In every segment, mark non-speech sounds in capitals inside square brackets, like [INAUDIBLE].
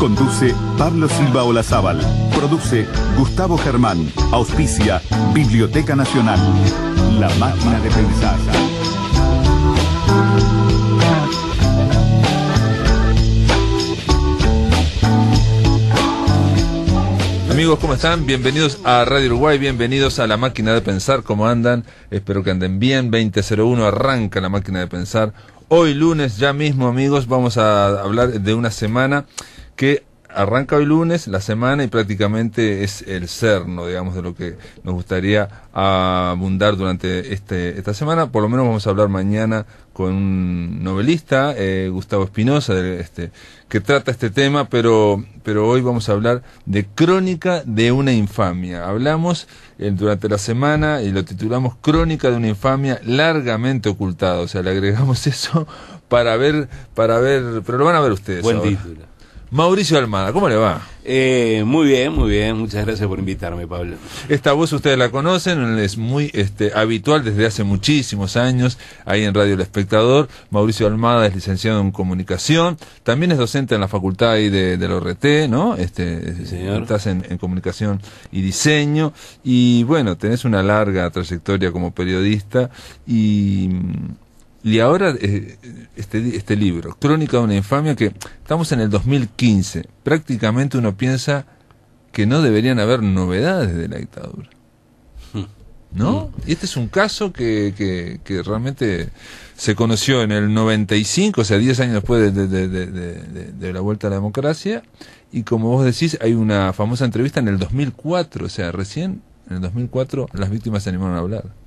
Conduce Pablo Silva Olazábal. Produce Gustavo Germán. Auspicia Biblioteca Nacional. La máquina de pensar. Amigos, ¿cómo están? Bienvenidos a Radio Uruguay, bienvenidos a La Máquina de Pensar, ¿cómo andan? Espero que anden bien, 2001 arranca La Máquina de Pensar. Hoy lunes, ya mismo amigos, vamos a hablar de una semana que arranca hoy lunes la semana y prácticamente es el cerno, digamos, de lo que nos gustaría abundar durante este, esta semana. Por lo menos vamos a hablar mañana con un novelista, eh, Gustavo Espinosa, este, que trata este tema, pero, pero hoy vamos a hablar de Crónica de una infamia. Hablamos eh, durante la semana y lo titulamos Crónica de una infamia largamente ocultada. O sea, le agregamos [LAUGHS] eso para ver, para ver, pero lo van a ver ustedes. Buen título. Mauricio Almada, ¿cómo le va? Eh, muy bien, muy bien. Muchas gracias por invitarme, Pablo. Esta voz ustedes la conocen, es muy este, habitual desde hace muchísimos años ahí en Radio El Espectador. Mauricio Almada es licenciado en comunicación, también es docente en la facultad de, la ORT, ¿no? Este, sí, eh, señor. Estás en, en, comunicación y diseño y bueno, tenés una larga trayectoria como periodista y y ahora eh, este, este libro, Crónica de una infamia, que estamos en el 2015, prácticamente uno piensa que no deberían haber novedades de la dictadura. Hmm. ¿No? Hmm. Y este es un caso que, que, realmente se conoció en el 95, o sea, 10 años después de, de, la vuelta a la democracia, y como vos decís, hay una famosa entrevista en el 2004, o sea, recién en el 2004 las víctimas se animaron a hablar.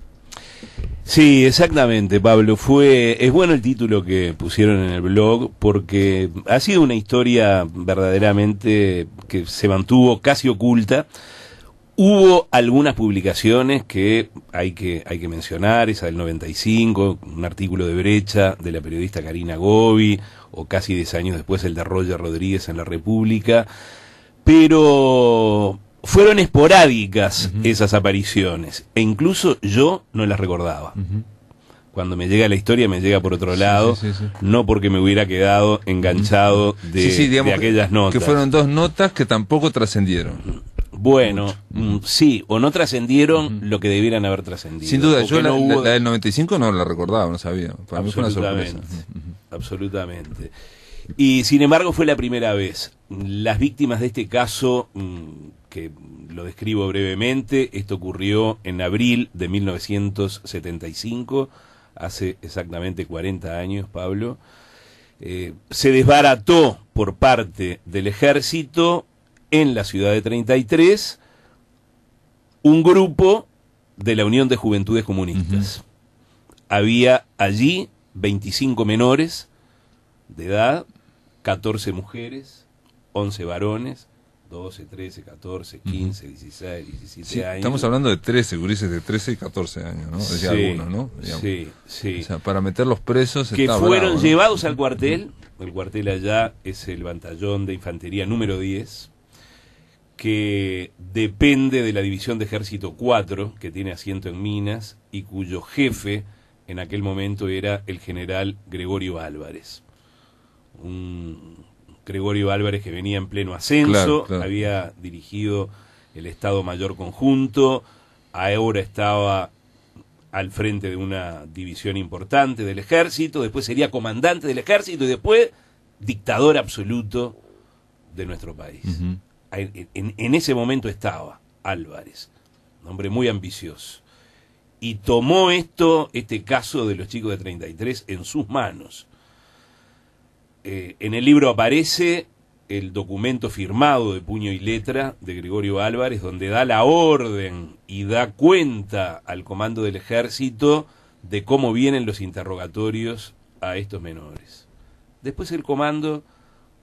Sí, exactamente, Pablo. Fue es bueno el título que pusieron en el blog porque ha sido una historia verdaderamente que se mantuvo casi oculta. Hubo algunas publicaciones que hay que hay que mencionar, esa del 95, un artículo de brecha de la periodista Karina Gobi o casi 10 años después el de Roger Rodríguez en la República, pero fueron esporádicas esas apariciones, e incluso yo no las recordaba. Cuando me llega la historia, me llega por otro lado, no porque me hubiera quedado enganchado de, aquellas notas. Que fueron dos notas que tampoco trascendieron. Bueno, mm, sí, o no trascendieron lo que debieran haber trascendido. Sin duda, yo la, del 95 no la recordaba, no sabía. Para fue una sorpresa. Absolutamente. Y sin embargo fue la primera vez. Las víctimas de este caso mm, que lo describo brevemente, esto ocurrió en abril de 1975, hace exactamente 40 años, Pablo, eh, se desbarató por parte del ejército en la ciudad de 33 un grupo de la Unión de Juventudes Comunistas. Había allí 25 menores de edad, 14 mujeres, 11 varones, 12, 13, 14, 15, 16, 17 años. Estamos hablando de 13, gurises de 13 y 14 años, ¿no? Decía algunos, ¿no? Sí, sí. O sea, para meterlos presos. Que fueron llevados al cuartel. El cuartel allá es el batallón de infantería número 10, que depende de la división de ejército 4, que tiene asiento en Minas, y cuyo jefe en aquel momento era el general Gregorio Álvarez. Un Gregorio Álvarez que venía en pleno ascenso, había dirigido el Estado Mayor Conjunto, ahora estaba al frente de una división importante del ejército, después sería comandante del ejército y después dictador absoluto de nuestro país. en, ese momento estaba Álvarez, un hombre muy ambicioso, y tomó esto, este caso de los chicos de 33, en sus manos. Eh, en el libro aparece el documento firmado de puño y letra de Gregorio Álvarez, donde da la orden y da cuenta al comando del ejército de cómo vienen los interrogatorios a estos menores. Después el comando,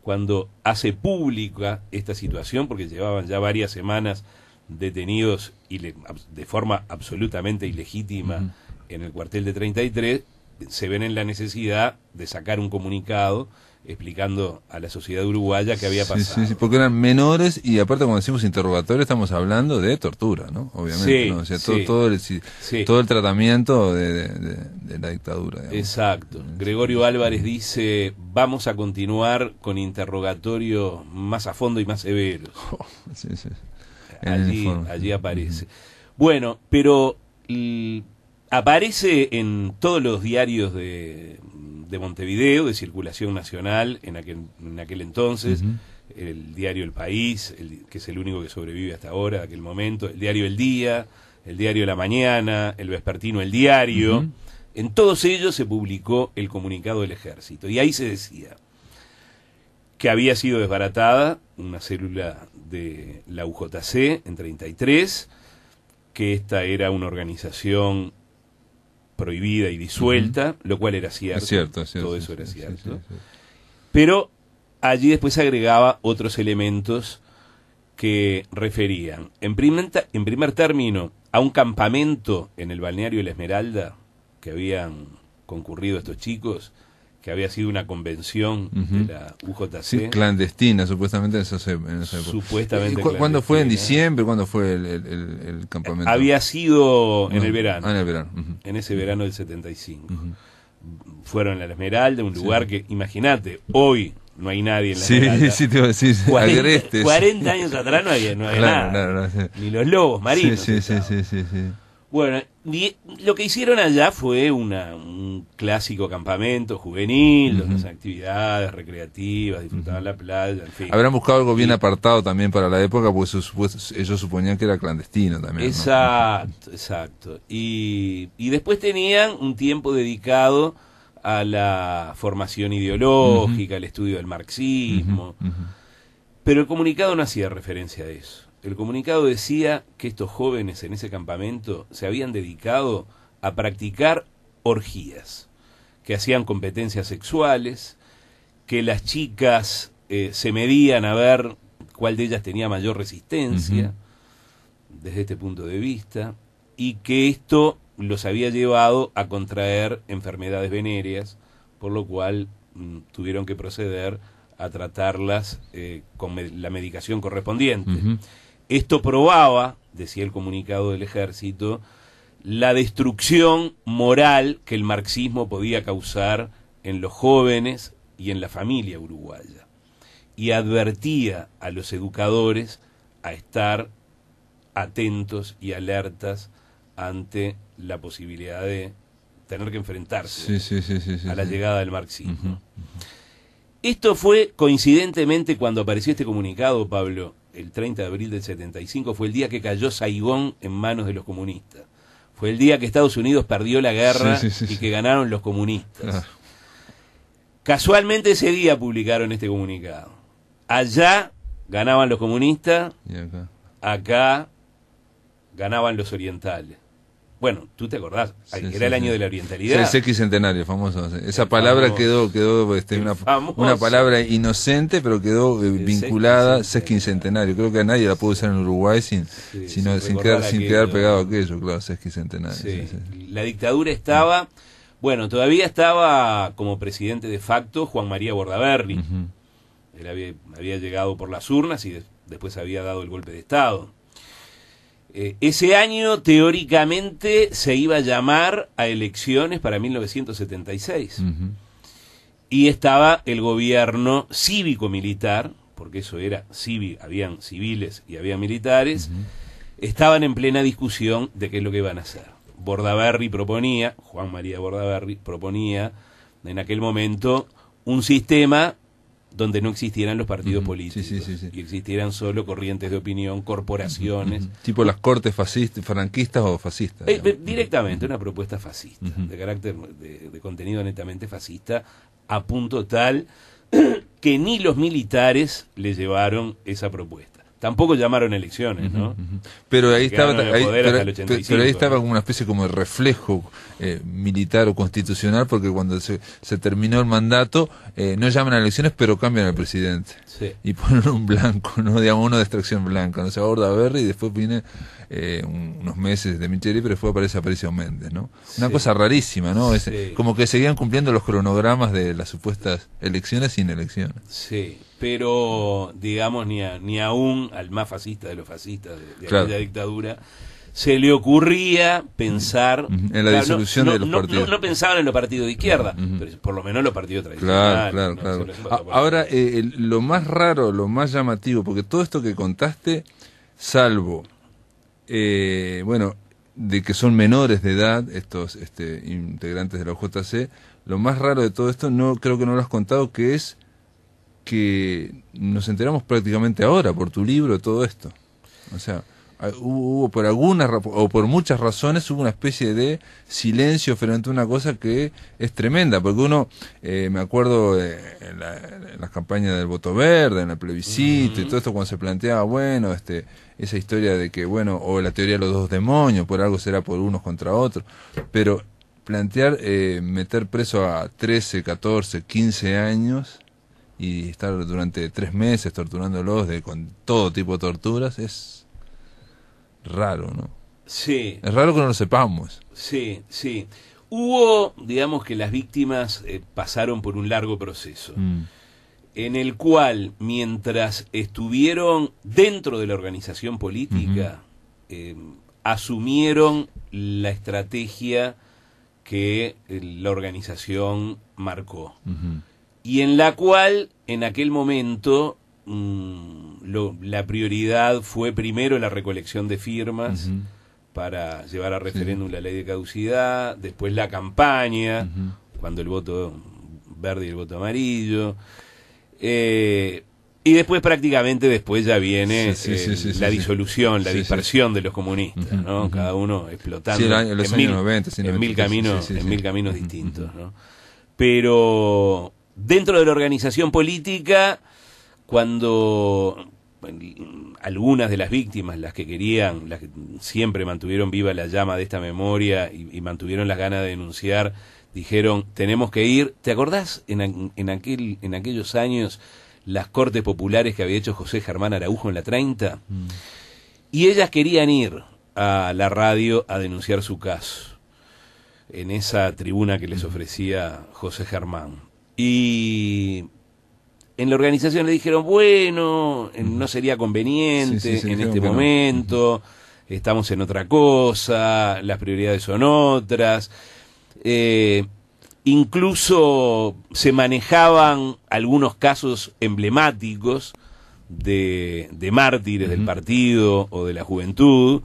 cuando hace pública esta situación, porque llevaban ya varias semanas detenidos de forma absolutamente ilegítima en el cuartel de 33, se ven en la necesidad de sacar un comunicado explicando a la sociedad uruguaya que había pasado. Sí, sí, porque eran menores y aparte cuando decimos interrogatorio estamos hablando de tortura, ¿no? Obviamente, todo, el, tratamiento de, la dictadura. Exacto. Gregorio Álvarez dice, vamos a continuar con interrogatorio más a fondo y más severos. [LAUGHS] allí, aparece. Bueno, pero aparece en todos los diarios de, Montevideo, de circulación nacional en aquel, en aquel entonces, el diario El País, que es el único que sobrevive hasta ahora, aquel momento, el diario El Día, el diario La Mañana, el vespertino El Diario, en todos ellos se publicó el comunicado del ejército y ahí se decía que había sido desbaratada una célula de la UJC en 33, que esta era una organización prohibida y disuelta, lo cual era cierto. todo eso era cierto. Pero allí después agregaba otros elementos que referían, en en primer término, a un campamento en el balneario de La Esmeralda que habían concurrido estos chicos, que había sido una convención de la UJC. Sí, clandestina, supuestamente en esa, en esa época. Supuestamente. Cu ¿Cuándo fue? ¿En diciembre? ¿Cuándo fue el, el, el campamento? Había sido en el verano. Ah, en el verano. En ese verano del 75. Fueron a la Esmeralda, un lugar que, imagínate, hoy no hay nadie en la Esmeralda. [LAUGHS] Sí, te voy a decir, 40, [LAUGHS] 40 años atrás no había, no había claro, nada. Ni los lobos marinos. sí, sí, sí, sí. Bueno, lo que hicieron allá fue un clásico campamento juvenil, las actividades recreativas, disfrutaban la playa, en fin. Habrán buscado algo bien apartado también para la época, porque pues, ellos, suponían que era clandestino también. Exacto, exacto. Y, después tenían un tiempo dedicado a la formación ideológica, al estudio del marxismo, pero el comunicado no hacía referencia a eso. El comunicado decía que estos jóvenes en ese campamento se habían dedicado a practicar orgías, que hacían competencias sexuales, que las chicas eh, se medían a ver cuál de ellas tenía mayor resistencia desde este punto de vista, y que esto los había llevado a contraer enfermedades venéreas, por lo cual mm, tuvieron que proceder a tratarlas eh, con la medicación correspondiente. Esto probaba, decía el comunicado del ejército, la destrucción moral que el marxismo podía causar en los jóvenes y en la familia uruguaya. Y advertía a los educadores a estar atentos y alertas ante la posibilidad de tener que enfrentarse a la llegada del marxismo. Esto fue coincidentemente cuando apareció este comunicado, Pablo, el 30 de abril del 75, fue el día que cayó Saigón en manos de los comunistas. Fue el día que Estados Unidos perdió la guerra y que ganaron los comunistas. Ah. Casualmente ese día publicaron este comunicado. Allá ganaban los comunistas, acá ganaban los orientales. Bueno, tú te acordás, era el año de la orientalidad. Sí, sexicentenario, famoso. Esa palabra quedó, quedó este, una, una, palabra inocente, pero quedó eh, vinculada sexicentenario. Creo que a nadie la pudo usar en Uruguay sin, sin, quedar, sin quedar pegado a aquello, claro, sexquicentenario. La dictadura estaba, bueno, todavía estaba como presidente de facto Juan María Bordaberry. Él había, llegado por las urnas y después había dado el golpe de Estado. Eh, ese año teóricamente se iba a llamar a elecciones para 1976. Y estaba el gobierno cívico-militar, porque eso era civil, habían civiles y había militares, estaban en plena discusión de qué es lo que iban a hacer. Bordaberry proponía, Juan María Bordaberry proponía en aquel momento un sistema donde no existieran los partidos políticos y existieran solo corrientes de opinión, corporaciones. tipo las cortes fascistas, franquistas o fascistas. Eh, directamente, una propuesta fascista, de carácter, de, contenido netamente fascista, a punto tal [CLEARS THROAT] que ni los militares le llevaron esa propuesta. Tampoco llamaron elecciones, ¿no? Pero ahí estaba, estaba como una especie como de reflejo eh, militar o constitucional, porque cuando se, terminó el mandato, eh, no llaman a elecciones, pero cambian al presidente. Y [LAUGHS] ponen un blanco, ¿no? Digamos, uno de extracción blanca, ¿no? Se aborda Berry y después viene eh, unos meses de Micheli, pero después aparece Aparicio Méndez, ¿no? Una cosa rarísima, ¿no? Como que seguían cumpliendo los cronogramas de las supuestas elecciones sin elecciones. Sí pero digamos ni, ni aún al más fascista de los fascistas de, de dictadura se le ocurría pensar en la disolución de los partidos. No, pensaban en los partidos de izquierda, pero por lo menos los partidos tradicionales. Claro, claro, Ahora, eh, lo más raro, lo más llamativo, porque todo esto que contaste, salvo, eh, bueno, de que son menores de edad estos este, integrantes de la OJC, lo más raro de todo esto, no creo que no lo has contado, que es que nos enteramos prácticamente ahora por tu libro todo esto. O sea, hubo, por algunas o por muchas razones hubo una especie de silencio frente a una cosa que es tremenda, porque uno, eh, me acuerdo de eh, las campañas del voto verde, en el plebiscito y todo esto cuando se planteaba, bueno, este, esa historia de que, bueno, o la teoría de los dos demonios, por algo será por unos contra otros, pero plantear eh, meter preso a 13, 14, 15 años y estar durante tres meses torturándolos de, con todo tipo de torturas es raro, ¿no? Sí. Es raro que no lo sepamos. Sí, sí. Hubo, digamos que las víctimas eh, pasaron por un largo proceso, mm. en el cual mientras estuvieron dentro de la organización política, eh, asumieron la estrategia que eh, la organización marcó y en la cual en aquel momento mm, la prioridad fue primero la recolección de firmas para llevar a referéndum la ley de caducidad, después la campaña, cuando el voto verde y el voto amarillo. Eh, y después prácticamente después ya viene eh, la disolución, la dispersión de los comunistas, ¿no? Cada uno explotando en, mil, caminos, en mil caminos distintos, ¿no? Pero dentro de la organización política, cuando algunas de las víctimas, las que querían, las que siempre mantuvieron viva la llama de esta memoria y, mantuvieron las ganas de denunciar, dijeron, tenemos que ir. ¿Te acordás en, en, aquel, en aquellos años las cortes populares que había hecho José Germán Araujo en la 30? Mm. Y ellas querían ir a la radio a denunciar su caso en esa tribuna que les mm. ofrecía José Germán. Y en la organización le dijeron, bueno, eh, no sería conveniente en este momento, estamos en otra cosa, las prioridades son otras. Eh, incluso se manejaban algunos casos emblemáticos de, mártires del partido o de la juventud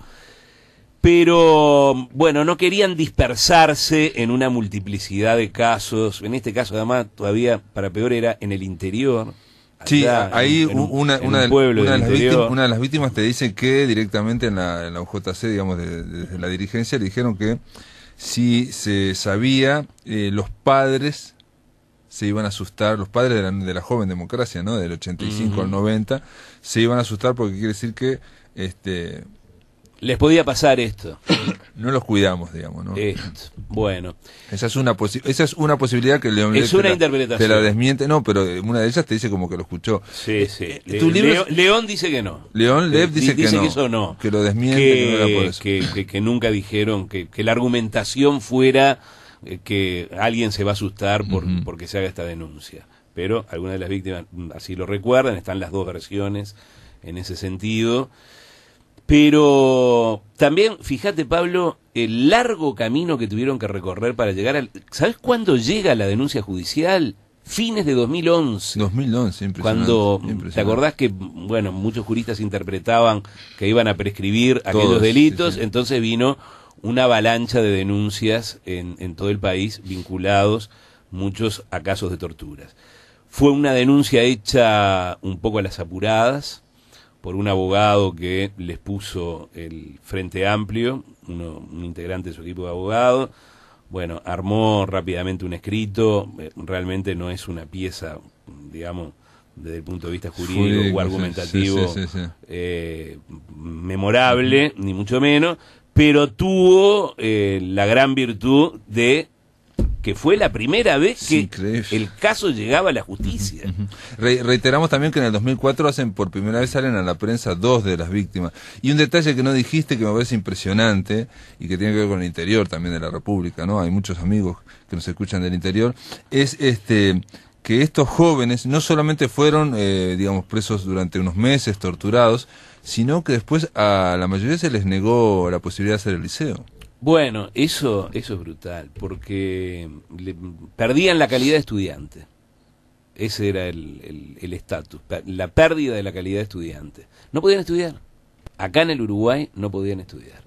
pero bueno, no querían dispersarse en una multiplicidad de casos. En este caso, además, todavía para peor era en el interior. Sí, ahí una, de las víctimas, te dice que directamente en la, UJC, digamos, desde de, la dirigencia, le dijeron que si se sabía, eh, los padres se iban a asustar, los padres de la, de la joven democracia, ¿no? Del 85 al 90, se iban a asustar porque quiere decir que este, les podía pasar esto. No los cuidamos, digamos, ¿no? Bueno. Esa es una, esa es una posibilidad que León Es una interpretación. Te la desmiente, no, pero una de ellas te dice como que lo escuchó. Sí, eh, sí. Eh, eh, León, dice que no. León Lev dice, que, no, que lo desmiente, que, que, nunca dijeron, que, la argumentación fuera que alguien se va a asustar por, porque se haga esta denuncia. Pero algunas de las víctimas mm, así lo recuerdan, están las dos versiones en ese sentido. Pero también, fíjate Pablo, el largo camino que tuvieron que recorrer para llegar al... ¿Sabes cuándo llega la denuncia judicial? Fines de 2011. 2011, impresionante. Cuando, ¿te acordás que, bueno, muchos juristas interpretaban que iban a prescribir aquellos delitos? Entonces vino una avalancha de denuncias en, en todo el país vinculados muchos a casos de torturas. Fue una denuncia hecha un poco a las apuradas, por un abogado que les puso el Frente Amplio, un integrante de su equipo de abogados. Bueno, armó rápidamente un escrito, eh, realmente no es una pieza, digamos, desde el punto de vista jurídico o argumentativo eh, memorable, ni mucho menos, pero tuvo eh, la gran virtud de que fue la primera vez que el caso llegaba a la justicia. reiteramos también que en el 2004 hacen por primera vez salen a la prensa dos de las víctimas. Y un detalle que no dijiste que me parece impresionante y que tiene que ver con el interior también de la República, ¿no? Hay muchos amigos que nos escuchan del interior, es este que estos jóvenes no solamente fueron, eh, digamos, presos durante unos meses, torturados, sino que después a la mayoría se les negó la posibilidad de hacer el liceo. Bueno, eso, eso es brutal, porque perdían la calidad de estudiante. Ese era el estatus, la pérdida de la calidad de estudiante. No podían estudiar. Acá en el Uruguay no podían estudiar.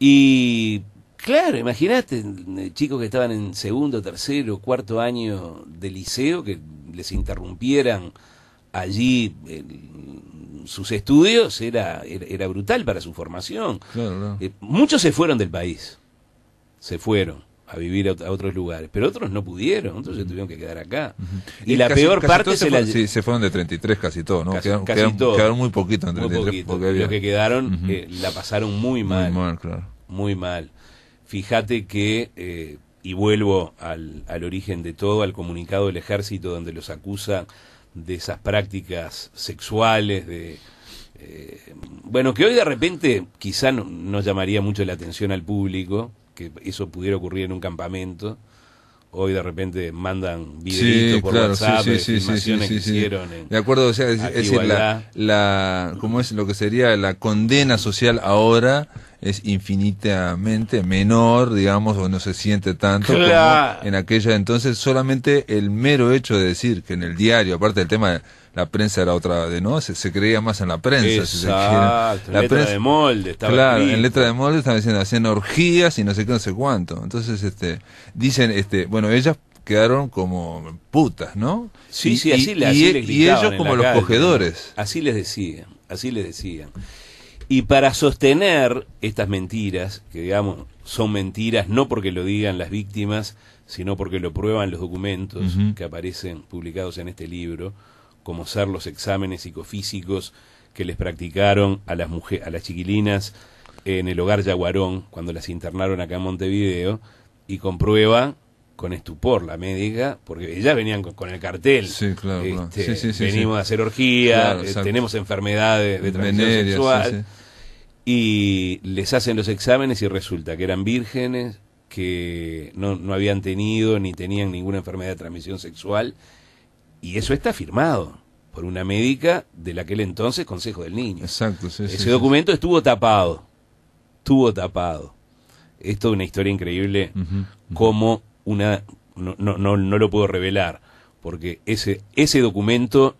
Y claro, imagínate, eh, chicos que estaban en segundo, tercero, cuarto año de liceo, que les interrumpieran allí sus estudios era, era, brutal para su formación. Eh, muchos se fueron del país, se fueron a vivir a, otros lugares, pero otros no pudieron, otros se tuvieron que quedar acá. Y, la peor parte se, fueron, la... sí, se fueron de 33 casi todos, ¿no? quedaron, muy poquito en 33. Muy Los que quedaron eh, la pasaron muy mal. Muy mal, claro. Muy mal. Fíjate que, eh, y vuelvo al, al origen de todo, al comunicado del ejército donde los acusa de esas prácticas sexuales, de... Eh, bueno, que hoy de repente quizá no, llamaría mucho la atención al público, que eso pudiera ocurrir en un campamento. Hoy de repente mandan videitos por WhatsApp, sí, que hicieron. En, de acuerdo, o sea, es, decir, la, la, ¿cómo es lo que sería la condena social ahora? es infinitamente menor, digamos, o no se siente tanto en aquella entonces. Solamente el mero hecho de decir que en el diario, aparte del tema de la prensa era otra de no se, creía más en la prensa si se la letra prensa, de molde claro en letra de molde estaban diciendo hacían orgías y no sé qué no sé cuánto entonces este dicen este bueno ellas quedaron como putas no sí sí así, y, así y, ellos como los cogedores así les decían así les decían y para sostener estas mentiras, que digamos son mentiras no porque lo digan las víctimas, sino porque lo prueban los documentos que aparecen publicados en este libro, como ser los exámenes psicofísicos que les practicaron a las, a las chiquilinas en el hogar Yaguarón, cuando las internaron acá en Montevideo, y comprueba con estupor la médica, porque ya venían con, el cartel. Sí, claro. Este, venimos a hacer orgía, eh, tenemos enfermedades de transmisión sexual. Y les hacen los exámenes y resulta que eran vírgenes, que no, habían tenido ni tenían ninguna enfermedad de transmisión sexual. Y eso está firmado por una médica del aquel entonces Consejo del Niño. Exacto, sí, Ese documento estuvo tapado, estuvo tapado. Esto Es una historia increíble cómo una no, no, no, no lo puedo revelar, porque ese, ese documento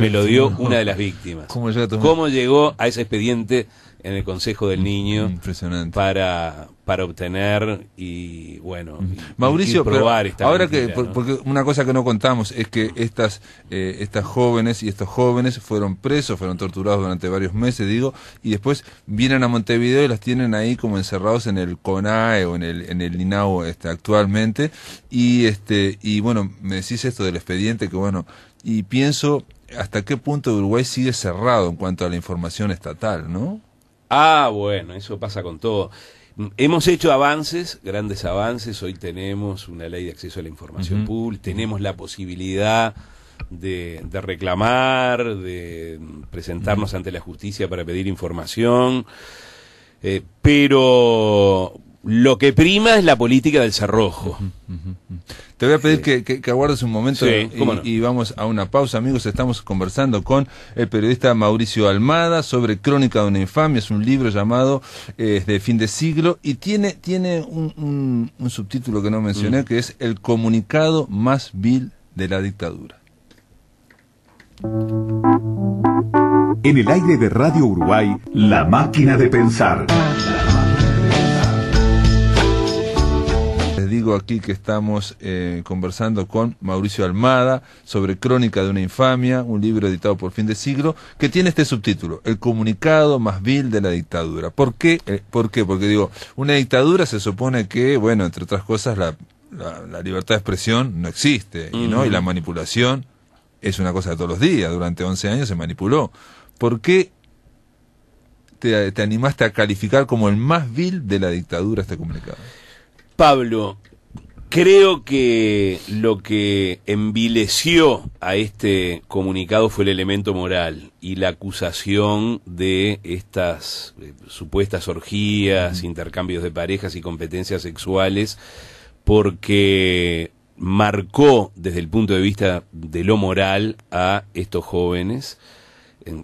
me lo dio una de las víctimas. ¿Cómo llegó a ese expediente en el Consejo del Niño mm, para para obtener y bueno mm. Mauricio probar ahora que porque una cosa que no contamos es que estas eh, estas jóvenes y estos jóvenes fueron presos fueron torturados durante varios meses digo y después vienen a Montevideo y las tienen ahí como encerrados en el CONAE o en el en el este, actualmente y este y bueno me decís esto del expediente que bueno y pienso hasta qué punto Uruguay sigue cerrado en cuanto a la información estatal no Ah, bueno, eso pasa con todo. Hemos hecho avances, grandes avances. Hoy tenemos una ley de acceso a la información pública, tenemos la posibilidad de, reclamar, de presentarnos ante la justicia para pedir información. Eh, pero lo que prima es la política del cerrojo. Te voy a pedir que, aguardes un momento y, vamos a una pausa, amigos. Estamos conversando con el periodista Mauricio Almada sobre Crónica de una infamia. Es un libro llamado eh, de fin de siglo y tiene, tiene un, subtítulo que no mencioné, mm. que es El comunicado más vil de la dictadura. En el aire de Radio Uruguay, La Máquina de Pensar. digo aquí que estamos eh, conversando con Mauricio Almada sobre Crónica de una infamia, un libro editado por fin de siglo, que tiene este subtítulo, El comunicado más vil de la dictadura. ¿Por qué? Eh, ¿Por qué? Porque digo, una dictadura se supone que, bueno, entre otras cosas, la, la, libertad de expresión no existe, y, ¿no? y la manipulación es una cosa de todos los días, durante 11 años se manipuló. ¿Por qué te, te, animaste a calificar como el más vil de la dictadura este comunicado? Pablo, creo que lo que envileció a este comunicado fue el elemento moral y la acusación de estas eh, supuestas orgías, intercambios de parejas y competencias sexuales, porque marcó desde el punto de vista de lo moral a estos jóvenes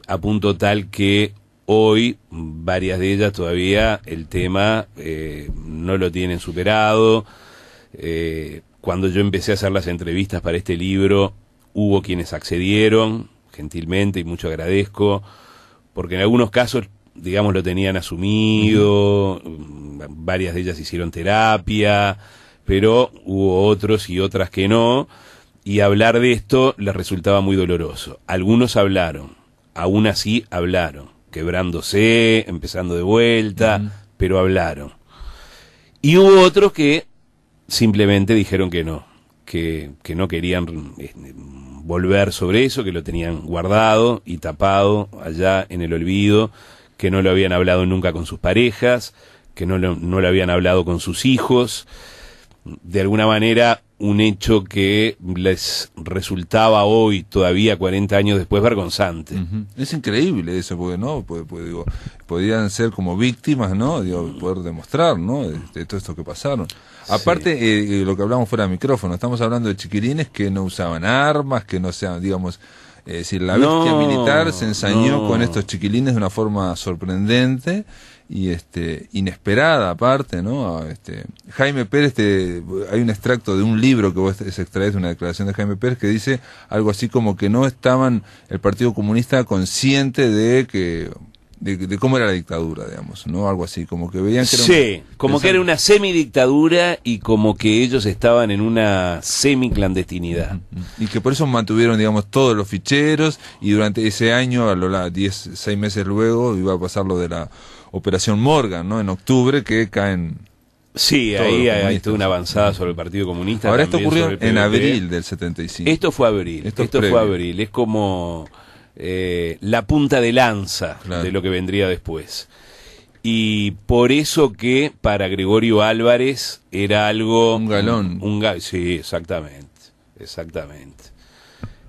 a punto tal que Hoy, varias de ellas todavía el tema eh, no lo tienen superado. Eh, cuando yo empecé a hacer las entrevistas para este libro, hubo quienes accedieron, gentilmente, y mucho agradezco, porque en algunos casos, digamos, lo tenían asumido, varias de ellas hicieron terapia, pero hubo otros y otras que no, y hablar de esto les resultaba muy doloroso. Algunos hablaron, aún así hablaron quebrándose, empezando de vuelta, pero hablaron. Y hubo otros que simplemente dijeron que no, que, no querían este, volver sobre eso, que lo tenían guardado y tapado allá en el olvido, que no lo habían hablado nunca con sus parejas, que no no lo habían hablado con sus hijos. De alguna manera un hecho que les resultaba hoy, todavía 40 años después, vergonzante. Es increíble eso, porque no, pues, pues, podían ser como víctimas, ¿no? Digo, poder demostrar, ¿no? De, todo esto que pasaron. Aparte, eh, eh, lo que hablamos fuera de micrófono, estamos hablando de chiquirines que no usaban armas, que no sean, digamos, es decir, la bestia militar se ensañó con estos chiquilines de una forma sorprendente y este inesperada aparte, ¿no? Este, Jaime Pérez, te, hay un extracto de un libro que vos extraes de una declaración de Jaime Pérez que dice algo así como que no estaban el Partido Comunista consciente de que de, cómo era la dictadura, digamos, ¿no? Algo así, como que veían que era... Sí, como que era una semi-dictadura y como que ellos estaban en una semiclandestinidad. Y que por eso mantuvieron, digamos, todos los ficheros y durante ese año, a lo largo de seis meses luego, iba a pasar lo de la Operación Morgan, ¿no? En octubre, que caen... Sí, ahí, hay una avanzada sobre el Partido Comunista. Ahora esto ocurrió en abril del 75. Esto fue abril, esto fue abril, es como... Eh, la punta de lanza de lo que vendría después. Y por eso que para Gregorio Álvarez era algo... Un galón. Un, sí, exactamente, exactamente.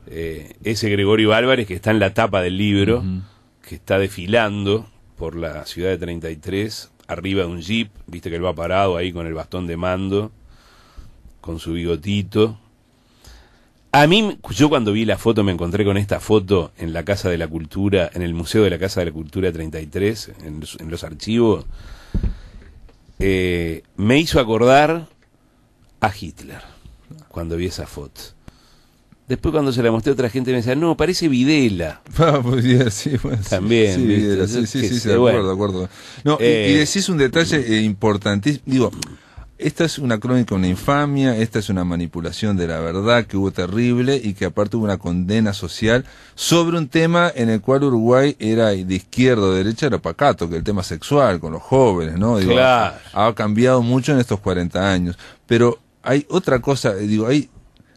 Eh, ese Gregorio Álvarez que está en la tapa del libro, que está desfilando por la ciudad de 33, arriba de un jeep, viste que él va parado ahí con el bastón de mando, con su bigotito, a mí, yo cuando vi la foto, me encontré con esta foto en la Casa de la Cultura, en el Museo de la Casa de la Cultura 33, en los, archivos, eh, me hizo acordar a Hitler cuando vi esa foto. Después cuando se la mostré a otra gente me decía, no, parece Videla. [LAUGHS] Ah, pues, pues, sí, También. Sí, sí, sí, de acuerdo, de acuerdo. y, eh, decís un detalle importantísimo. Digo, esta es una crónica, una infamia, esta es una manipulación de la verdad que hubo terrible y que aparte hubo una condena social sobre un tema en el cual Uruguay era de izquierda o derecha, era pacato, que el tema sexual con los jóvenes, ¿no? Digo, Ha cambiado mucho en estos 40 años. Pero hay otra cosa, digo, hay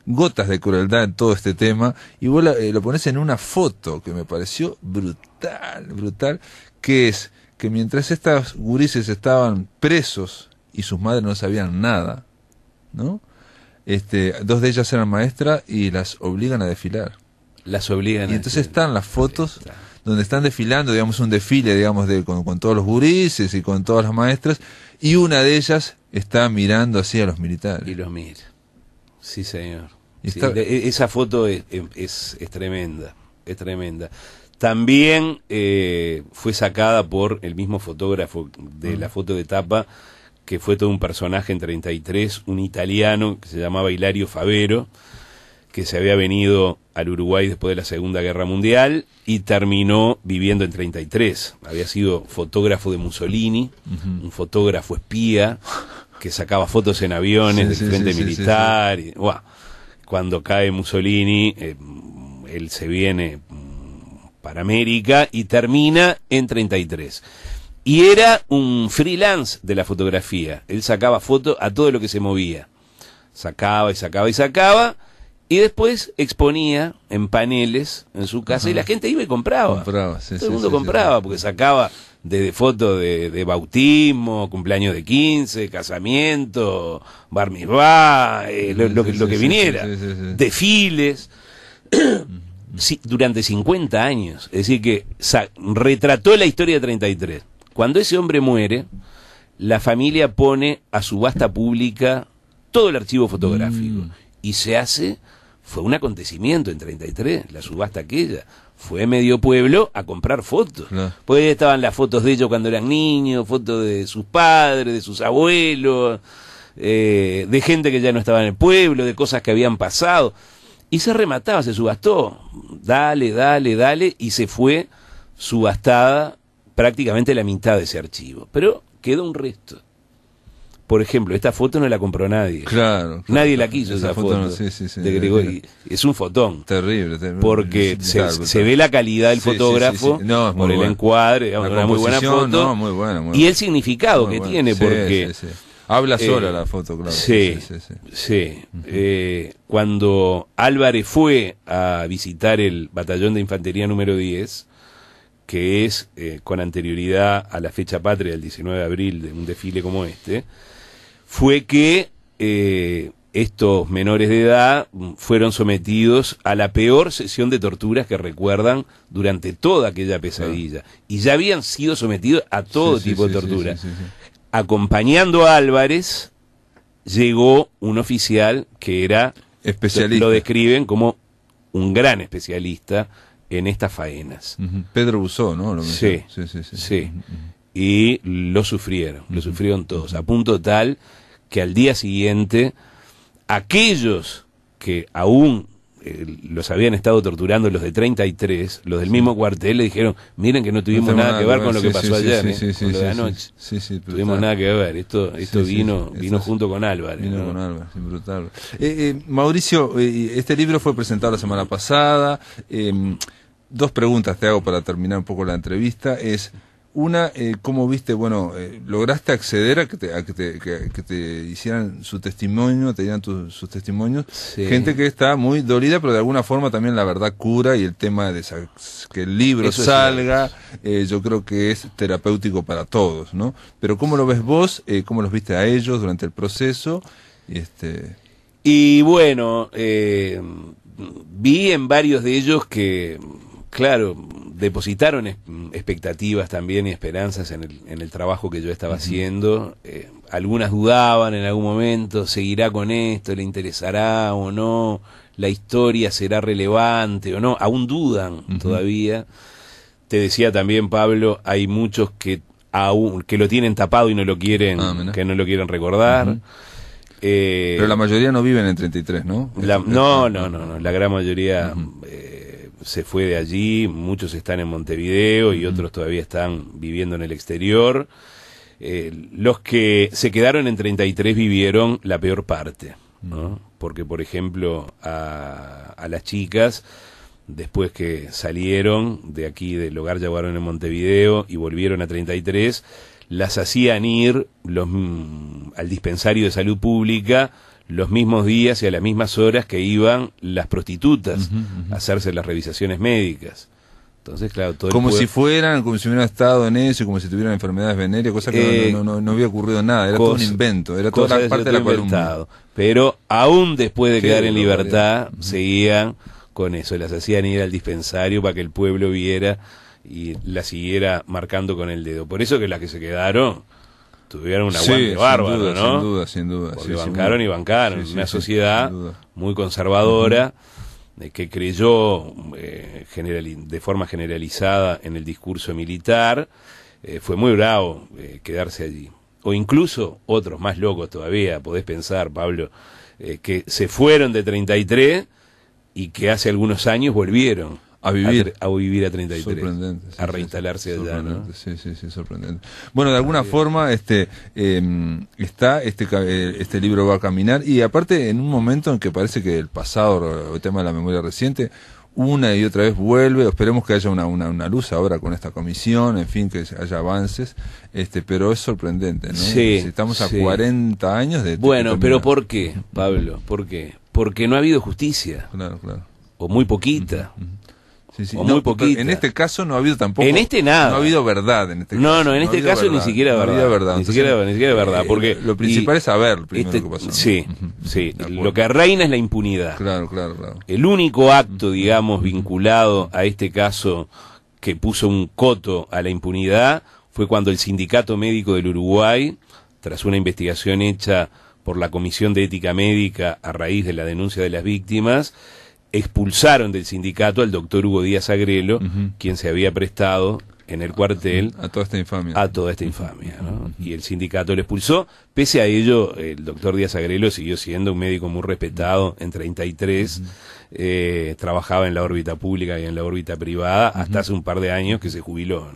gotas de crueldad en todo este tema y vos eh, lo pones en una foto que me pareció brutal, brutal, que es que mientras estas gurises estaban presos y sus madres no sabían nada, ¿no? Este, dos de ellas eran maestras y las obligan a desfilar. Las obligan. Y entonces están las fotos donde están desfilando, digamos, un desfile, digamos, de, con, todos los gurises y con todas las maestras, y una de ellas está mirando así a los militares. Y los mira. Sí, señor. E, esa foto em, es, es, tremenda, es tremenda también eh, fue sacada por el mismo fotógrafo de la foto de tapa que fue todo un personaje en 33, un italiano que se llamaba Hilario Favero, que se había venido al Uruguay después de la Segunda Guerra Mundial y terminó viviendo en 33. Había sido fotógrafo de Mussolini, un fotógrafo espía que sacaba fotos en aviones de del frente militar. cuando cae Mussolini, eh, él se viene mm, para América y termina en 33. Y era un freelance de la fotografía. Él sacaba fotos a todo lo que se movía. Sacaba y sacaba y sacaba. Y después exponía en paneles en su casa y la gente iba y compraba. todo el mundo compraba porque sacaba de fotos de, bautismo, cumpleaños de 15, casamiento, bar mitzvah, eh, lo, que, lo, que viniera, desfiles. [COUGHS] durante 50 años. Es decir, que retrató la historia de 33. Cuando ese hombre muere, la familia pone a subasta pública todo el archivo fotográfico mm. y se hace fue un acontecimiento en 33, la subasta aquella. Fue medio pueblo a comprar fotos. Pues estaban las fotos de ellos cuando eran niños, fotos de sus padres, de sus abuelos, eh, de gente que ya no estaba en el pueblo, de cosas que habían pasado. Y se remataba, se subastó. Dale, dale, dale, y se fue subastada prácticamente la mitad de ese archivo. Pero queda un resto. Por ejemplo, esta foto no la compró nadie. Claro. nadie la quiso esa, foto, de Es un fotón. Terrible, terrible. Porque se, ve la calidad del fotógrafo no, por el encuadre, una muy buena foto. y el significado que tiene, porque... Habla eh, sola la foto, claro. Sí, sí, sí. Eh, cuando Álvarez fue a visitar el batallón de infantería número 10, que es eh, con anterioridad a la fecha patria del 19 de abril de un desfile como este, fue que eh, estos menores de edad fueron sometidos a la peor sesión de torturas que recuerdan durante toda aquella pesadilla. Ah. Y ya habían sido sometidos a todo tipo de torturas. Acompañando a Álvarez, llegó un oficial que era, especialista. lo describen como un gran especialista en estas faenas. Pedro Busó, ¿no? sí, sí, sí, sí. Y lo sufrieron, lo sufrieron todos, a punto tal que al día siguiente aquellos que aún eh, los habían estado torturando los de 33, los del mismo cuartel, le dijeron, miren que no tuvimos nada, que ver con lo que pasó ayer, ¿eh? con lo de anoche. tuvimos nada que ver, esto, esto vino, vino junto con Álvarez. Vino brutal. Eh, Mauricio, este libro fue presentado la semana pasada dos preguntas te hago para terminar un poco la entrevista. Es una, eh, ¿cómo viste? Bueno, eh, ¿lograste acceder a que te, que hicieran su testimonio, te dieran sus testimonios? Gente que está muy dolida, pero de alguna forma también la verdad cura y el tema de que el libro salga, eh, yo creo que es terapéutico para todos, ¿no? Pero ¿cómo lo ves vos? ¿Cómo los viste a ellos durante el proceso? Este... Y bueno, vi en varios de ellos que Claro, depositaron mm, expectativas también y esperanzas en el, en el trabajo que yo estaba haciendo. Eh, algunas dudaban en algún momento, ¿seguirá con esto? ¿Le interesará o no? ¿La historia será relevante o no? Aún dudan todavía. Te decía también, Pablo, hay muchos que, aún, que lo tienen tapado y no lo quieren, ah, que no lo quieren recordar. Eh, Pero la mayoría no viven en 33, ¿no? no, no, no, no, La gran mayoría se fue de allí, muchos están en Montevideo y otros todavía están viviendo en el exterior. Eh, los que se quedaron en 33 vivieron la peor parte, ¿no? Porque, por ejemplo, a, las chicas, después que salieron de aquí del hogar llevaron en Montevideo y volvieron a 33, las hacían ir los, mm, al dispensario de salud pública los mismos días y a las mismas horas que iban las prostitutas a hacerse las revisaciones médicas. Entonces, claro, todo Como si fueran, como si hubieran estado en eso, como si tuvieran enfermedades venéreas, cosa que no, eh, no, había ocurrido nada, era todo un invento, era toda la parte de la Pero aún después de quedar en libertad, seguían con eso, las hacían ir al dispensario para que el pueblo viera y la siguiera marcando con el dedo. Por eso que las que se quedaron tuvieron un aguante bárbaro, sin duda, Sin duda, sin duda. Porque bancaron y bancaron. una sociedad muy conservadora que creyó eh, de forma generalizada en el discurso militar. Eh, fue muy bravo eh, quedarse allí. O incluso otros más locos todavía, podés pensar, Pablo, eh, que se fueron de 33 y que hace algunos años volvieron. A vivir. A, vivir a 33. Sorprendente. a reinstalarse allá, Sí, sí, sorprendente. Bueno, de alguna forma este está este em, este, eh, este libro va a caminar y aparte en un momento en que parece que el pasado, el tema de la memoria reciente, una y otra vez vuelve, esperemos que haya una, una, luz ahora con esta comisión, en fin, que haya avances, este pero es sorprendente, ¿no? Estamos a 40 años de... Bueno, este pero ¿por qué, Pablo? ¿Por qué? Porque no ha habido justicia. Claro, claro. O muy poquita. En este caso no ha habido tampoco. En este nada. No ha habido verdad en este caso. No, no, en este caso ni siquiera verdad. verdad. Eh, ni, siquiera, verdad. Porque lo principal es saber primero este que pasó. Sí, sí. Lo que reina es la impunidad. Claro, claro, claro. El único acto, digamos, vinculado a este caso que puso un coto a la impunidad fue cuando el Sindicato Médico del Uruguay, tras una investigación hecha por la Comisión de Ética Médica a raíz de la denuncia de las víctimas, expulsaron del sindicato al doctor Hugo Díaz Agrelo, quien se había prestado en el cuartel a toda esta infamia. A toda esta infamia ¿no? Y el sindicato lo expulsó. Pese a ello, el doctor Díaz Agrelo siguió siendo un médico muy respetado en 33. y tres. Eh, trabajaba en la órbita pública y en la órbita privada hasta hace un par de años que se jubiló.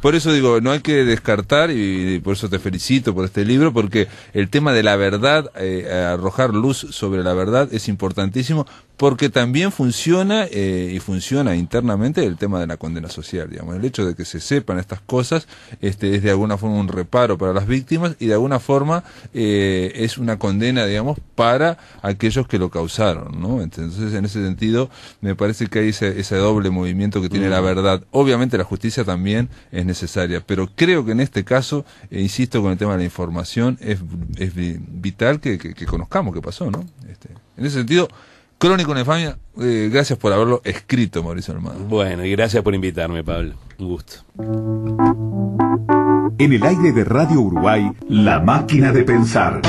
Por eso digo, no hay que descartar y, por eso te felicito por este libro porque el tema de la verdad, eh, arrojar luz sobre la verdad es importantísimo porque también funciona eh, y funciona internamente el tema de la condena social, digamos, el hecho de que se sepan estas cosas este, es de alguna forma un reparo para las víctimas y de alguna forma es una condena, digamos, para aquellos que lo causaron, ¿no? Entonces, en ese sentido, me parece que hay ese, doble movimiento que tiene la verdad. Obviamente la justicia también es necesaria, pero creo que en este caso, e insisto con el tema de la información, es, vital que, conozcamos qué pasó, ¿no? Este, en ese sentido, Crónico Nefamia, eh, gracias por haberlo escrito, Mauricio Armado. Bueno, y gracias por invitarme, Pablo. Un gusto. En el aire de Radio Uruguay, La Máquina de Pensar.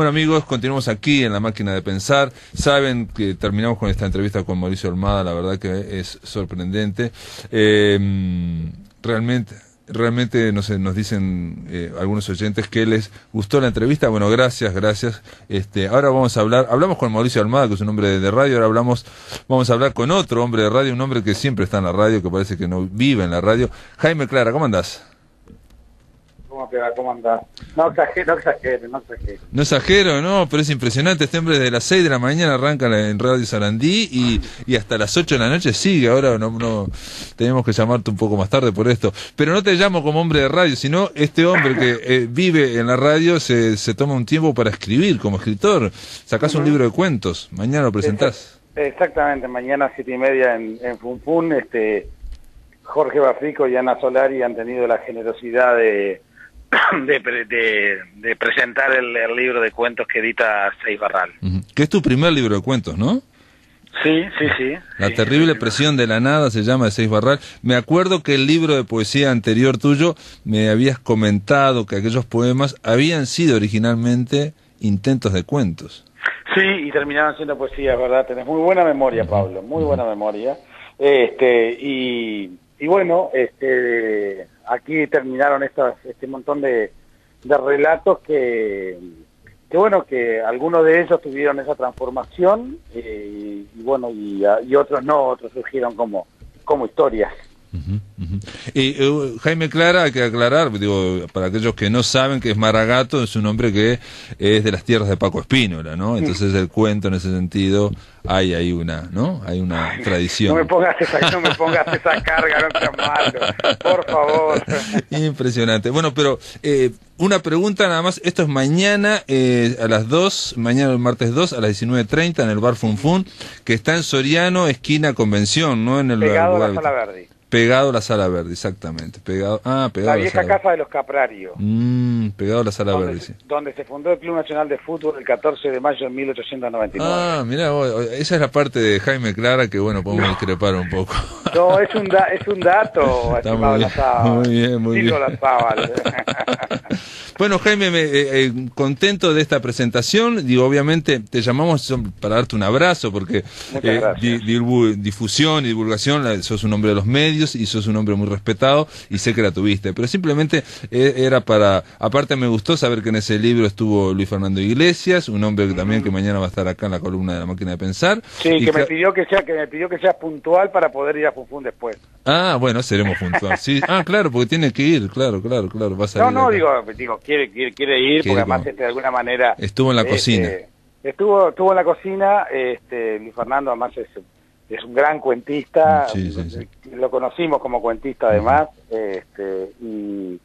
Bueno amigos, continuamos aquí en la máquina de pensar. Saben que terminamos con esta entrevista con Mauricio Almada, la verdad que es sorprendente. Em, realmente realmente nos, nos dicen eh, algunos oyentes que les gustó la entrevista. Bueno, gracias, gracias. Este, ahora vamos a hablar, hablamos con Mauricio Almada, que es un hombre de, radio, ahora hablamos, vamos a hablar con otro hombre de radio, un hombre que siempre está en la radio, que parece que no vive en la radio. Jaime Clara, ¿cómo andás? ¿cómo No exagero, no exagero, no exagero. No pero es impresionante. Este hombre desde las 6 de la mañana arranca en Radio Sarandí y, hasta las 8 de la noche sigue. Ahora no, tenemos que llamarte un poco más tarde por esto. Pero no te llamo como hombre de radio, sino este hombre que eh, vive en la radio se, se toma un tiempo para escribir como escritor. Sacás un libro de cuentos, mañana lo eh, presentás. Eh, exactamente, mañana a 7 y media en, en Funfun, este... Jorge Bafrico y Ana Solari han tenido la generosidad de, [COUGHS] de, presentar el, libro de cuentos que edita Seis Barral. Que es tu primer libro de cuentos, ¿no? Sí, sí, sí. La terrible presión de la nada se llama de Seis Barral. Me acuerdo que el libro de poesía anterior tuyo me habías comentado que aquellos poemas habían sido originalmente intentos de cuentos. Sí, y terminaban siendo poesías, ¿verdad? Tenés muy buena memoria, Pablo, muy buena memoria. Este, y bueno, este aquí terminaron este montón de, relatos que, bueno, que algunos de ellos tuvieron esa transformación eh, y, bueno, ah, y, otros no, otros surgieron como, como historias. Y eh, Jaime Clara, hay que aclarar, digo, para aquellos que no saben que es Maragato, es un hombre que es de las tierras de Paco Espínola, ¿no? Entonces el cuento en ese sentido, hay ahí una, ¿no? Hay una tradición. No me pongas esa, carga, no por favor. Impresionante. Bueno, pero eh, una pregunta nada más, esto es mañana eh, a las 2, mañana el martes 2 a las 19.30 en el Bar Funfun, que está en Soriano, esquina Convención, ¿no? En el Pegado A la Sala Verde. Pegado a la sala verde, exactamente. Pegado, ah, pegado la vieja a la vieja casa de los Caprarios. Mm, pegado a la sala verde. Donde se fundó el Club Nacional de Fútbol el 14 de mayo de 1899. Ah, mira, esa es la parte de Jaime Clara que, bueno, podemos discrepar un poco. [LAUGHS] No, es un, es un dato, [LAUGHS] Está muy, bien, muy bien, muy bien. ¿eh? [LAUGHS] bueno, Jaime, eh, eh, contento de esta presentación. Digo, obviamente te llamamos para darte un abrazo porque difusión y divulgación, sos un hombre de los medios y sos un hombre muy respetado y sé que la tuviste. Pero simplemente eh, era para, aparte me gustó saber que en ese libro estuvo Luis Fernando Iglesias, un hombre que también que mañana va a estar acá en la columna de la máquina de pensar. Sí, que me pidió que sea, que me pidió que seas puntual para poder ir a Funfun después. Ah, bueno, seremos puntual Sí, [LAUGHS] ah, claro, porque tiene que ir, claro, claro, claro. no, no, digo, digo, quiere, quiere, quiere ir, porque además este, de alguna manera... Estuvo en la este, cocina. Estuvo, estuvo en la cocina, este, Luis Fernando además es es un gran cuentista, mm, lo conocimos como cuentista además, este, y,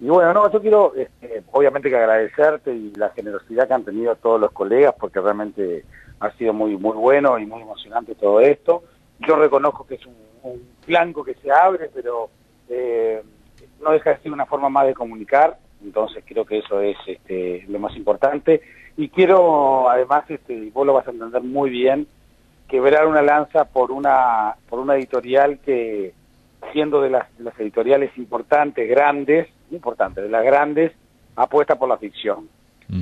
bueno, no, yo quiero este, obviamente que agradecerte y la generosidad que han tenido todos los colegas, porque realmente ha sido muy, muy bueno y muy emocionante todo esto. Yo reconozco que es un, flanco que se abre, pero eh, no deja de ser una forma más de comunicar, entonces creo que eso es este, lo más importante. Y quiero además, este, vos lo vas a entender muy bien, quebrar una lanza por una, por una editorial que, siendo de las, editoriales importantes, grandes, importantes, de las grandes, apuesta por la ficción.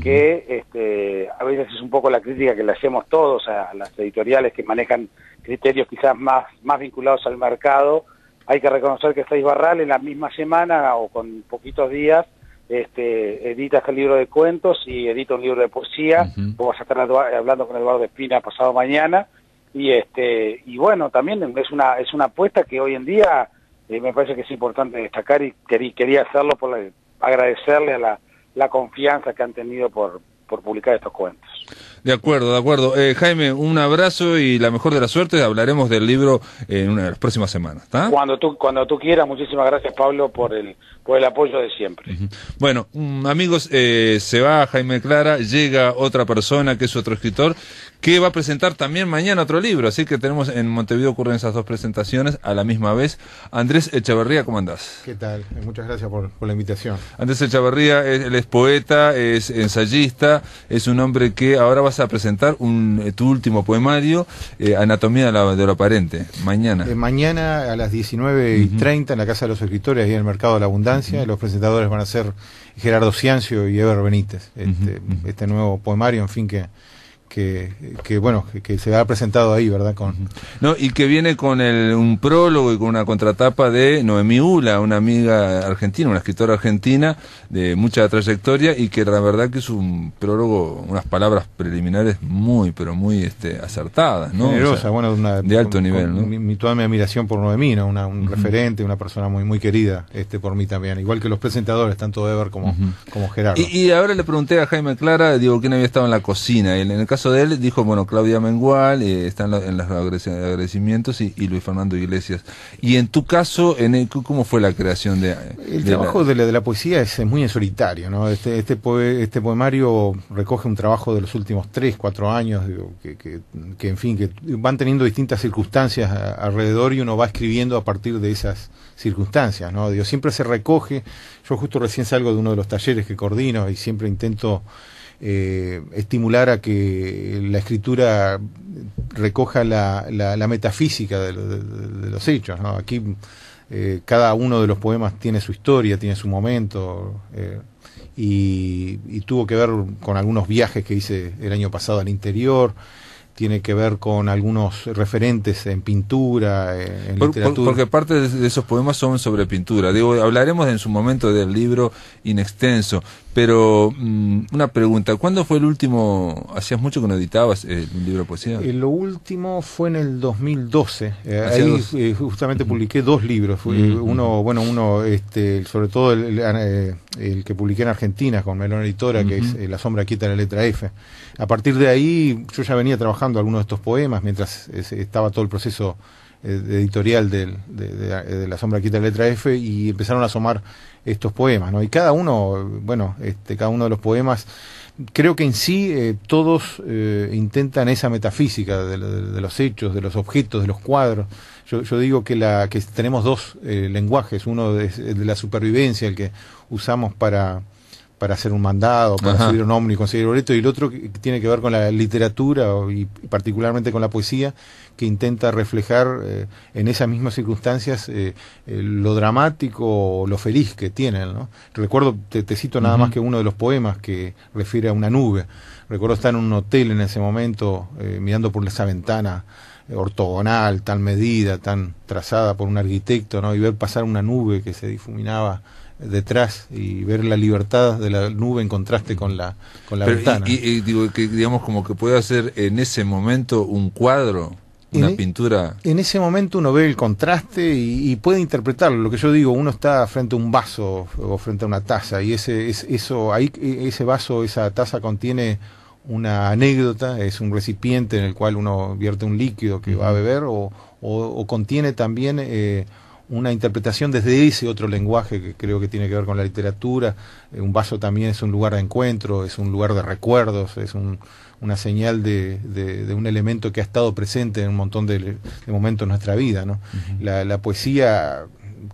Que este, a veces es un poco la crítica que le hacemos todos a, las editoriales que manejan criterios quizás más, más vinculados al mercado. Hay que reconocer que Seis Barral en la misma semana o con poquitos días este, edita este libro de cuentos y edita un libro de poesía. vamos a estar hablando con Eduardo Espina pasado mañana y este y bueno también es una es una apuesta que hoy en día eh, me parece que es importante destacar y quería hacerlo por agradecerle la, la confianza que han tenido por por publicar estos cuentos. De acuerdo, de acuerdo. Eh, Jaime, un abrazo y la mejor de la suerte. Hablaremos del libro en una de las próximas semanas. Cuando tú cuando quieras. Muchísimas gracias, Pablo, por el por el apoyo de siempre. Bueno, mm, amigos, eh, se va Jaime Clara, llega otra persona que es otro escritor que va a presentar también mañana otro libro. Así que tenemos en Montevideo ocurren esas dos presentaciones a la misma vez. Andrés Echeverría, ¿cómo andás? ¿Qué tal? Eh, muchas gracias por, la invitación. Andrés Echeverría, es, él es poeta, es ensayista, es un hombre que ahora vas a presentar eh, tu último poemario, eh, Anatomía de, lo Aparente, mañana. mañana a las 19 y en la Casa de los Escritores y en el Mercado de la Abundancia. Los presentadores van a ser Gerardo Ciancio y Eber Benítez. Este, este nuevo poemario, en fin, que que, bueno que, se ha presentado ahí, ¿verdad? Con... No, y que viene con el, un prólogo y con una contratapa de Noemí Ula, una amiga argentina, una escritora argentina de mucha trayectoria y que la verdad que es un prólogo, unas palabras preliminares muy, pero muy este, acertadas, ¿no? Generosa, bueno, de alto nivel, toda mi admiración por Noemí, Una, un referente, una persona muy muy querida este por mí también, igual que los presentadores, tanto Ever como, como Gerardo. Y, ahora le pregunté a Jaime Clara, digo, ¿quién había estado en la cocina? Y en el caso de él, dijo, bueno, Claudia Mengual, eh, están en, los agradecimientos y, Luis Fernando Iglesias. Y en tu caso, en ¿cómo fue la creación de... El trabajo De, la, poesía es, muy en solitario, ¿no? Este, este, este poemario recoge un trabajo de los últimos tres, cuatro años, que, que, en fin, que van teniendo distintas circunstancias alrededor y uno va escribiendo a partir de esas circunstancias, ¿no? siempre se recoge, yo justo recién salgo de uno de los talleres que coordino y siempre intento... Eh, estimular a que la escritura recoja la, metafísica de, los hechos. Aquí eh, cada uno de los poemas tiene su historia, tiene su momento, eh, y, tuvo que ver con algunos viajes que hice el año pasado al interior. Tiene que ver con algunos referentes en pintura, en literatura. porque parte de esos poemas son sobre pintura. Digo, hablaremos en su momento del libro inextenso, pero mm, una pregunta, ¿cuándo fue el último? Hacías mucho que no editabas el eh, libro de poesía. Eh, lo último fue en el 2012. Eh, ahí justamente publiqué dos libros. Uno, bueno, uno, este, sobre todo el, el, que publiqué en Argentina con Melón Editora, que es La sombra quita la letra F. A partir de ahí yo ya venía trabajando algunos de estos poemas mientras estaba todo el proceso eh, editorial de, La Sombra Quita la Letra F y empezaron a asomar estos poemas, ¿no? Y cada uno, bueno, este, cada uno de los poemas, creo que en sí eh, todos eh, intentan esa metafísica de, los hechos, de los objetos, de los cuadros. Yo, digo que, la, que tenemos dos lenguajes, uno de la supervivencia, el que usamos para para hacer un mandado, para subir un ómnibus y conseguir boleto, y el otro que tiene que ver con la literatura y particularmente con la poesía, que intenta reflejar eh, en esas mismas circunstancias eh, eh, lo dramático o lo feliz que tienen. ¿no? Recuerdo, te, cito nada más que uno de los poemas que refiere a una nube. Recuerdo estar en un hotel en ese momento, mirando por esa ventana ortogonal, tan medida, tan trazada por un arquitecto, ¿no? y ver pasar una nube que se difuminaba detrás y ver la libertad de la nube en contraste con la, con la Pero ventana. Y, digo que digamos como que puede hacer en ese momento un cuadro, una e-, pintura. En ese momento uno ve el contraste y, puede interpretarlo. Lo que yo digo, uno está frente a un vaso o frente a una taza y ese es, eso ahí ese vaso, esa taza contiene una anécdota, es un recipiente en el cual uno vierte un líquido que va a beber o, o, contiene también eh, una interpretación desde ese otro lenguaje que creo que tiene que ver con la literatura. Eh, un vaso también es un lugar de encuentro, es un lugar de recuerdos, es una señal de, un elemento que ha estado presente en un montón de, momentos de nuestra vida. la poesía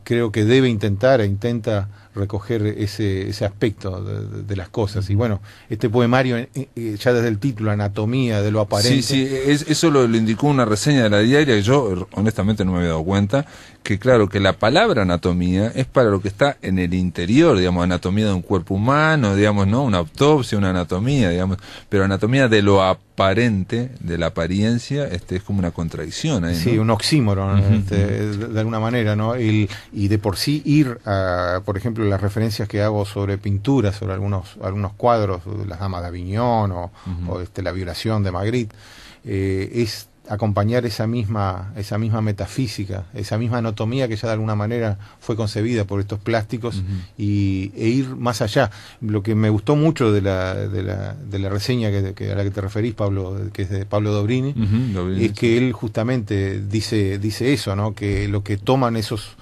creo que debe intentar e intenta recoger ese, ese aspecto de, las cosas. Y bueno, este poemario, eh, eh, ya desde el título, Anatomía de lo aparente. Sí, sí, eso lo, indicó una reseña de la diaria y yo er, honestamente no me había dado cuenta, que claro, que la palabra anatomía es para lo que está en el interior, digamos, anatomía de un cuerpo humano, digamos, ¿no? Una autopsia, una anatomía, digamos, pero anatomía de lo aparente aparente de la apariencia este, es como una contradicción. Sí, un oxímoron, este, de, alguna manera, ¿no? Y, y, de por sí ir a, por ejemplo, las referencias que hago sobre pinturas, sobre algunos, algunos cuadros, las damas de Aviñón o, este, la violación de Magritte, eh, es acompañar esa misma, esa misma metafísica, esa misma anatomía que ya de alguna manera fue concebida por estos plásticos y, e ir más allá. Lo que me gustó mucho de la, de la, de la reseña que, a la que te referís, Pablo, que es de Pablo Dobrini, es que él justamente dice, dice eso, ¿no? que lo que toman esos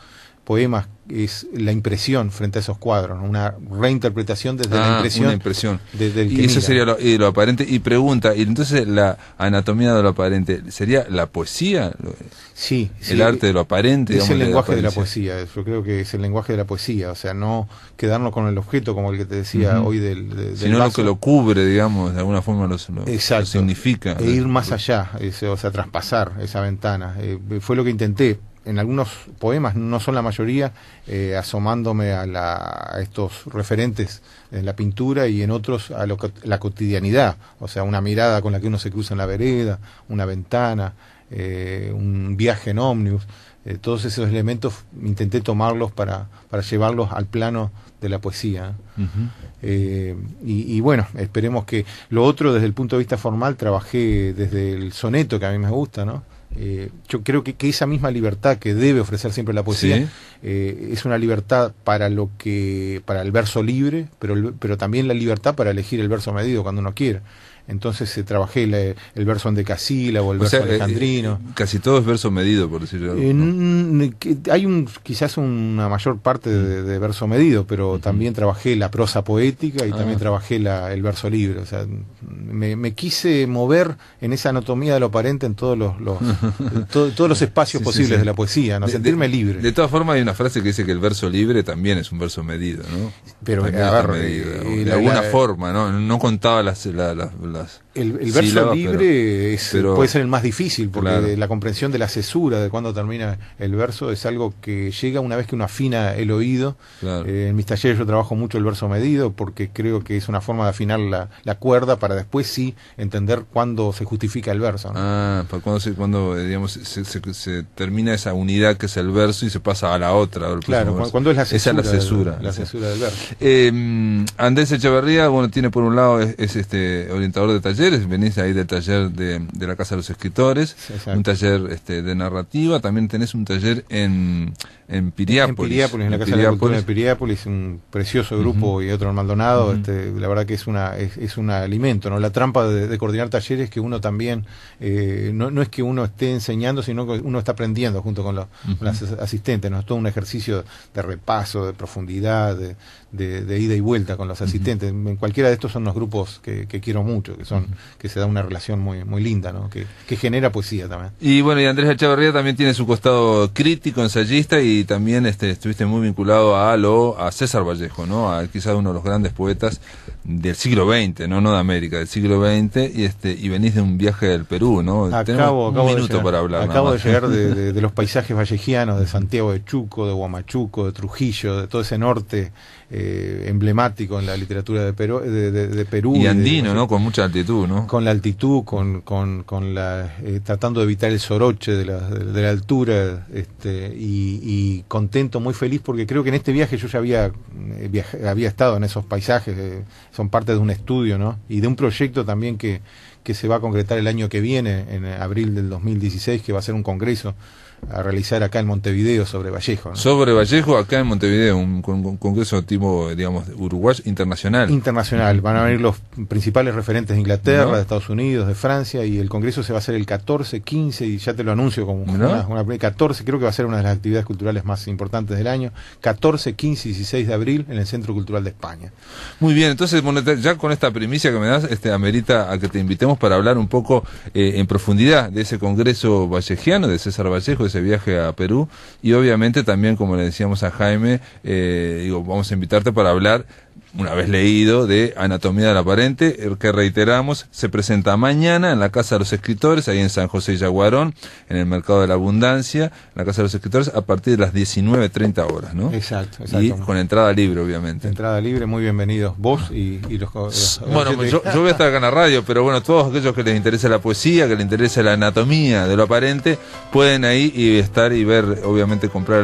poemas es la impresión frente a esos cuadros, una reinterpretación desde la ah, impresión. Desde y eso sería eh, lo, aparente. Y pregunta, y entonces la anatomía de lo aparente, ¿sería la poesía? Sí. El arte de lo aparente. Es el lenguaje de la, poesía, yo creo que es el lenguaje de la poesía, o sea, no quedarnos con el objeto como el que te decía hoy del... Sino lo que lo cubre, digamos, de alguna forma lo, significa. E ir más allá, o sea, traspasar esa ventana. Eh, fue lo que intenté en algunos poemas, no son la mayoría, eh, asomándome a, estos referentes en la pintura y en otros a la cotidianidad, o sea, una mirada con la que uno se cruza en la vereda, una ventana, eh, un viaje en ómnibus. Eh, todos esos elementos intenté tomarlos para, para, llevarlos al plano de la poesía. y, y, bueno, esperemos que lo otro desde el punto de vista formal trabajé desde el soneto que a mí me gusta, ¿no? Eh, yo creo que, esa misma libertad que debe ofrecer siempre la poesía eh, es una libertad para lo que para el verso libre, pero, pero también la libertad para elegir el verso medido cuando uno quiera entonces se eh, trabajé el, verso de el o verso eh, alejandrino. Eh, casi todo es verso medido, por decirlo hay un, quizás una mayor parte de, mm. verso medido, pero también trabajé la prosa poética y ah. también trabajé el verso libre. O sea, me, quise mover en esa anatomía de lo aparente en todos los, [LAUGHS] todos los espacios posibles de la poesía, sentirme libre. De todas formas, hay una frase que dice que el verso libre también es un verso medido, ¿no? Pero, en de, alguna forma, ¿no? No contaba las, las las El, verso libre es, puede ser el más difícil, porque la comprensión de la cesura, de cuándo termina el verso, es algo que llega una vez que uno afina el oído. Eh, en mis talleres yo trabajo mucho el verso medido, porque creo que es una forma de afinar la, cuerda para después sí entender cuándo se justifica el verso. Ah, cuando, se, cuando digamos, se, termina esa unidad que es el verso y se pasa a la otra. Claro, cuando, es la cesura. Esa es la cesura. Del, verso. Eh, Andrés Echeverría, bueno, tiene por un lado, es, este orientador de taller venís ahí del taller de, la Casa de los Escritores, un taller este, de narrativa, también tenés un taller en en Piriápolis. En la Casa de la Cultura de Piriápolis, un precioso grupo y otro en Maldonado. Este, la verdad que es, una, es, un alimento, ¿no? La trampa de, coordinar talleres que uno también, eh, no, es que uno esté enseñando, sino que uno está aprendiendo junto con, los, asistentes, ¿no? Es todo un ejercicio de repaso, de profundidad, de, ida y vuelta con los asistentes. En cualquiera de estos son los grupos que, quiero mucho, que son que se da una relación muy, muy linda, ¿no? Que, genera poesía también. Y bueno, y Andrés Echavarría también tiene su costado crítico, ensayista y y también este, estuviste muy vinculado a lo, a César Vallejo, ¿no? quizás uno de los grandes poetas del siglo XX, ¿no? no de América, del siglo XX, y, este, y venís de un viaje del Perú, ¿no? Acabo, un minuto de llegar, para hablar. Acabo de llegar [LAUGHS] de, los paisajes vallejianos, de Santiago de Chuco, de Huamachuco, de Trujillo, de todo ese norte eh, emblemático en la literatura de Perú. De, Perú y andino, ¿no? Con mucha altitud, ¿no? Con la altitud, con, con, la, eh, tratando de evitar el soroche de la, la altura, este, y, contento, muy feliz, porque creo que en este viaje yo ya había, eh, había estado en esos paisajes son parte de un estudio ¿no? y de un proyecto también que, que se va a concretar el año que viene, en abril del 2016, que va a ser un congreso a realizar acá en Montevideo sobre Vallejo. Sobre Vallejo, acá en Montevideo, un, congreso tipo, digamos, Uruguay internacional. Internacional, van a venir los principales referentes de Inglaterra, de Estados Unidos, de Francia, y el congreso se va a hacer el 14, 15, y ya te lo anuncio como una, primera 14, creo que va a ser una de las actividades culturales más importantes del año, 14, 15 y 16 de abril en el Centro Cultural de España. Muy bien, entonces, ya con esta primicia que me das, este, amerita a que te invitemos para hablar un poco eh, en profundidad de ese congreso vallejiano, de César Vallejo, viaje a Perú y obviamente también, como le decíamos a Jaime, eh, digo, vamos a invitarte para hablar una vez leído, de Anatomía del Aparente, que reiteramos, se presenta mañana en la Casa de los Escritores, ahí en San José y Yaguarón, en el Mercado de la Abundancia, en la Casa de los Escritores, a partir de las 19.30 horas, ¿no? Exacto, exacto. Y con entrada libre, obviamente. Entrada libre, muy bienvenidos vos y, los, Bueno, pues yo, yo, voy a estar acá en la radio, pero bueno, todos aquellos que les interesa la poesía, que les interesa la anatomía de lo aparente, pueden ahí y estar y ver, obviamente, comprar